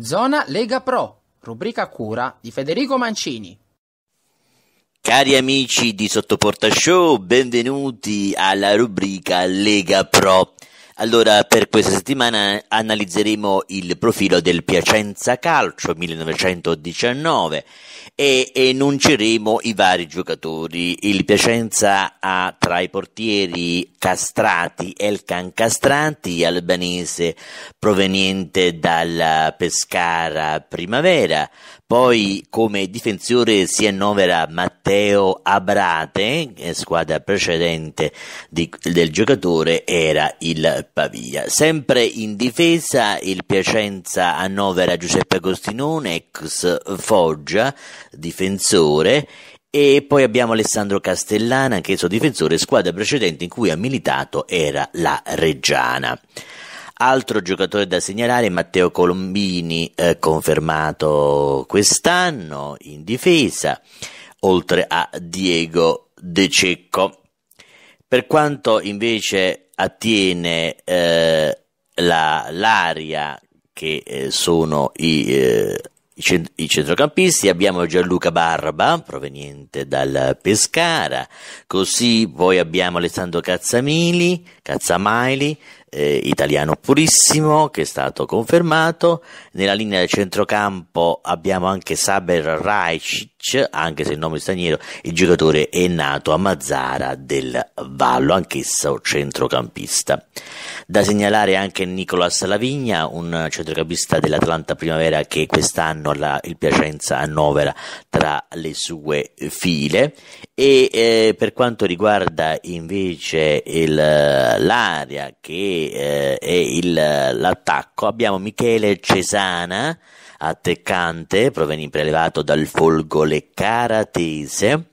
Zona Lega Pro, rubrica cura di Federico Mancini. Cari amici di Sottoporta Show, benvenuti alla rubrica Lega Pro. Allora, per questa settimana analizzeremo il profilo del Piacenza Calcio 1919 e enunceremo i vari giocatori. Il Piacenza ha tra i portieri castrati, Elkan Castrati, albanese proveniente dalla Pescara Primavera. Poi come difensore si annovera Matteo Abrate, eh, squadra precedente di, del giocatore era il Pavia. Sempre in difesa il Piacenza annovera Giuseppe Agostinone, ex Foggia, difensore, e poi abbiamo Alessandro Castellana, anch'esso difensore, squadra precedente in cui ha militato era la Reggiana. Altro giocatore da segnalare, Matteo Colombini, eh, confermato quest'anno in difesa, oltre a Diego De Cecco. Per quanto invece attiene eh, la, l'aria, che eh, sono i eh, i centrocampisti abbiamo Gianluca Barba, proveniente dal Pescara, così poi abbiamo Alessandro Cazzamili, Cazzamaili, eh, italiano purissimo che è stato confermato. Nella linea del centrocampo abbiamo anche Saber Rajcic, anche se il nome è straniero, il giocatore è nato a Mazzara del Vallo, anch'esso centrocampista. Da segnalare anche Nicolas Lavigna, un centrocampista dell'Atlanta Primavera che quest'anno la, il Piacenza annovera tra le sue file e eh, per quanto riguarda invece il, l'area che eh, è il, l'attacco, abbiamo Michele Cesana, attaccante, proveniente prelevato dal Le Caratese.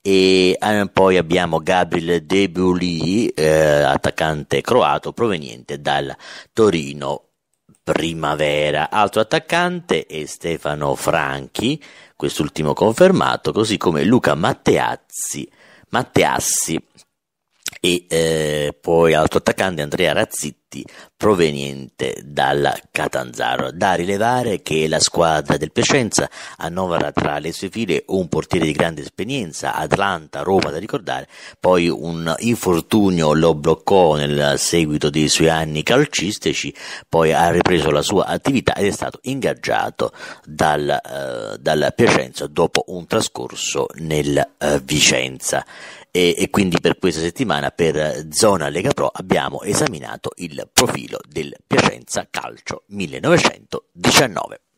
E eh, poi abbiamo Gabriel Debuli, eh, attaccante croato proveniente dal Torino primavera. Altro attaccante è Stefano Franchi, quest'ultimo confermato, così come Luca Matteazzi, Matteassi e eh, poi altro attaccante Andrea Razzitti punti proveniente dal Catanzaro. Da rilevare che la squadra del Piacenza annovera tra le sue file un portiere di grande esperienza, Atlanta, Roma da ricordare, poi un infortunio lo bloccò nel seguito dei suoi anni calcistici, poi ha ripreso la sua attività ed è stato ingaggiato dal, eh, dal Piacenza dopo un trascorso nel eh, Vicenza. E, e quindi per questa settimana per Zona Lega Pro abbiamo esaminato il profilo del Piacenza Calcio 1919.